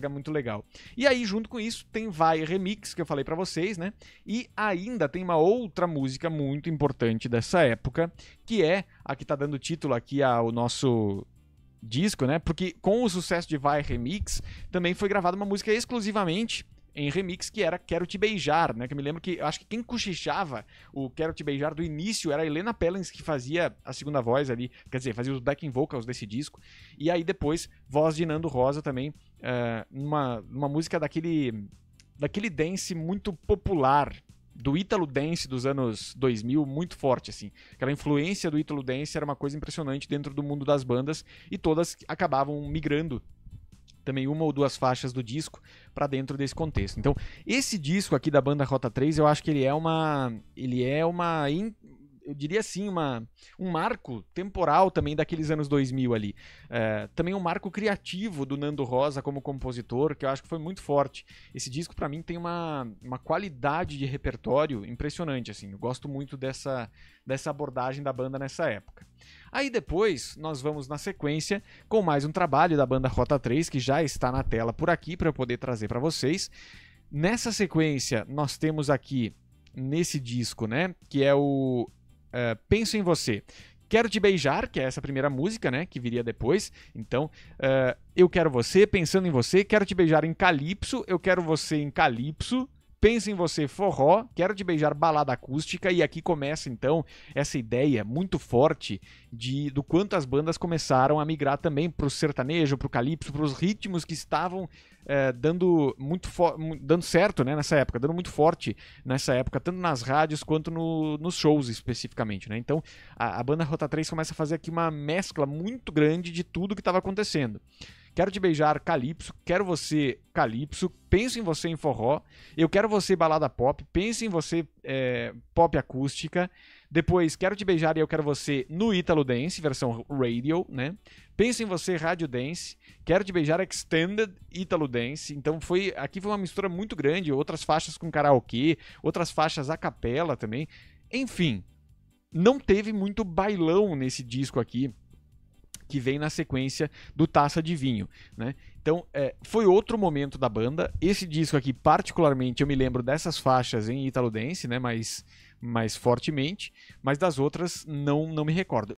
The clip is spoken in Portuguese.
é muito legal. E aí, junto com isso, tem Vai Remix, que eu falei para vocês, né? E ainda tem uma outra música muito importante dessa época, que é a que tá dando título aqui ao nosso disco, né? Porque com o sucesso de Vai Remix, também foi gravada uma música exclusivamente em remix que era Quero Te Beijar, né? Que eu me lembro que acho que quem cochichava o Quero Te Beijar do início era a Helena Pellens, que fazia a segunda voz ali, quer dizer, fazia os backing vocals desse disco. E aí depois, voz de Nando Rosa também, uh, eh, uma, uma música daquele, daquele dance muito popular, do Ítalo Dance dos anos 2000 muito forte, assim. Aquela influência do Ítalo Dance era uma coisa impressionante dentro do mundo das bandas e todas acabavam migrando também uma ou duas faixas do disco para dentro desse contexto. Então, esse disco aqui da banda Rota 3, eu acho que ele é uma ele é uma in, eu diria assim, uma, um marco temporal também daqueles anos 2000 ali. É, também um marco criativo do Nando Rosa como compositor, que eu acho que foi muito forte. Esse disco, para mim, tem uma, uma qualidade de repertório impressionante, assim. Eu gosto muito dessa, dessa abordagem da banda nessa época. Aí depois nós vamos na sequência com mais um trabalho da banda Rota 3 que já está na tela por aqui para eu poder trazer para vocês. Nessa sequência nós temos aqui nesse disco, né, que é o uh, Penso em Você. Quero Te Beijar, que é essa primeira música, né? Que viria depois. Então, uh, Eu Quero Você, Pensando em Você. Quero Te Beijar em Calypso. Eu Quero Você em Calypso. Pensa em você, forró, quero te beijar balada acústica e aqui começa então essa ideia muito forte de do quanto as bandas começaram a migrar também para o sertanejo, para o calypso, para os ritmos que estavam é, dando muito dando certo né, nessa época, dando muito forte nessa época, tanto nas rádios quanto no, nos shows especificamente. Né? Então a, a banda Rota 3 começa a fazer aqui uma mescla muito grande de tudo que estava acontecendo. Quero te beijar, Calypso. Quero você, Calypso. Penso em você em forró. Eu quero você, balada pop. Penso em você, é, pop acústica. Depois, Quero Te Beijar e Eu Quero Você no Italo Dance, versão radio, né? Penso em Você, rádio Dance. Quero Te Beijar Extended, Italo Dance. Então, foi aqui foi uma mistura muito grande. Outras faixas com karaokê, outras faixas a capela também. Enfim, não teve muito bailão nesse disco aqui que vem na sequência do Taça de Vinho, né? Então, é, foi outro momento da banda. Esse disco aqui, particularmente, eu me lembro dessas faixas em Italo Dance, né? Mais, mais fortemente, mas das outras não, não me recordo.